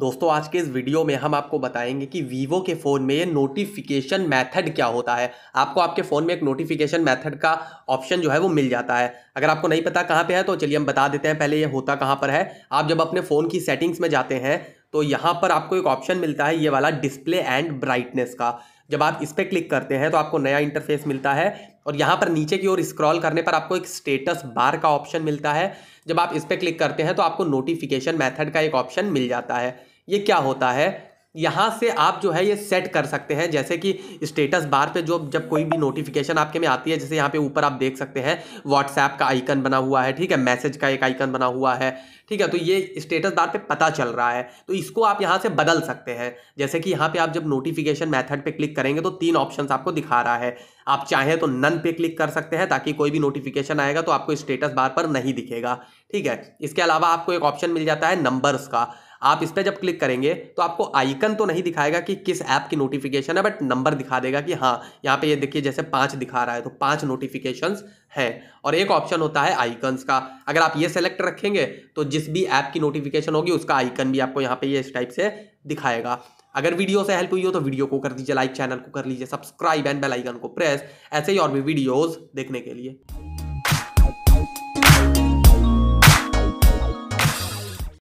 दोस्तों आज के इस वीडियो में हम आपको बताएंगे कि वीवो के फ़ोन में ये नोटिफिकेशन मेथड क्या होता है आपको आपके फ़ोन में एक नोटिफिकेशन मेथड का ऑप्शन जो है वो मिल जाता है अगर आपको नहीं पता कहाँ पे है तो चलिए हम बता देते हैं पहले ये होता कहाँ पर है आप जब अपने फ़ोन की सेटिंग्स में जाते हैं तो यहाँ पर आपको एक ऑप्शन मिलता है ये वाला डिस्प्ले एंड ब्राइटनेस का जब आप इस पर क्लिक करते हैं तो आपको नया इंटरफेस मिलता है और यहाँ पर नीचे की ओर स्क्रॉल करने पर आपको एक स्टेटस बार का ऑप्शन मिलता है जब आप इस पर क्लिक करते हैं तो आपको नोटिफिकेशन मैथड का एक ऑप्शन मिल जाता है ये क्या होता है यहाँ से आप जो है ये सेट कर सकते हैं जैसे कि स्टेटस बार पे जो जब कोई भी नोटिफिकेशन आपके में आती है जैसे यहाँ पे ऊपर आप देख सकते हैं व्हाट्सएप का आइकन बना हुआ है ठीक है मैसेज का एक आइकन बना हुआ है ठीक है तो ये स्टेटस बार पे पता चल रहा है तो इसको आप यहाँ से बदल सकते हैं जैसे कि यहाँ पे आप जब नोटिफिकेशन मैथड पर क्लिक करेंगे तो तीन ऑप्शन आपको दिखा रहा है आप चाहें तो नन पे क्लिक कर सकते हैं ताकि कोई भी नोटिफिकेशन आएगा तो आपको स्टेटस बार पर नहीं दिखेगा ठीक है इसके अलावा आपको एक ऑप्शन मिल जाता है नंबर्स का आप इस पर जब क्लिक करेंगे तो आपको आइकन तो नहीं दिखाएगा कि किस ऐप की नोटिफिकेशन है बट नंबर दिखा देगा कि हाँ यहाँ पे ये देखिए जैसे पांच दिखा रहा है तो पांच नोटिफिकेशंस है और एक ऑप्शन होता है आइकन्स का अगर आप ये सेलेक्ट रखेंगे तो जिस भी ऐप की नोटिफिकेशन होगी उसका आइकन भी आपको यहाँ पे ये इस टाइप से दिखाएगा अगर वीडियो से हेल्प हुई हो तो वीडियो को कर दीजिए लाइक चैनल को कर लीजिए सब्सक्राइब एंड बेल आइकन को प्रेस ऐसे ही और भी वीडियोस देखने के लिए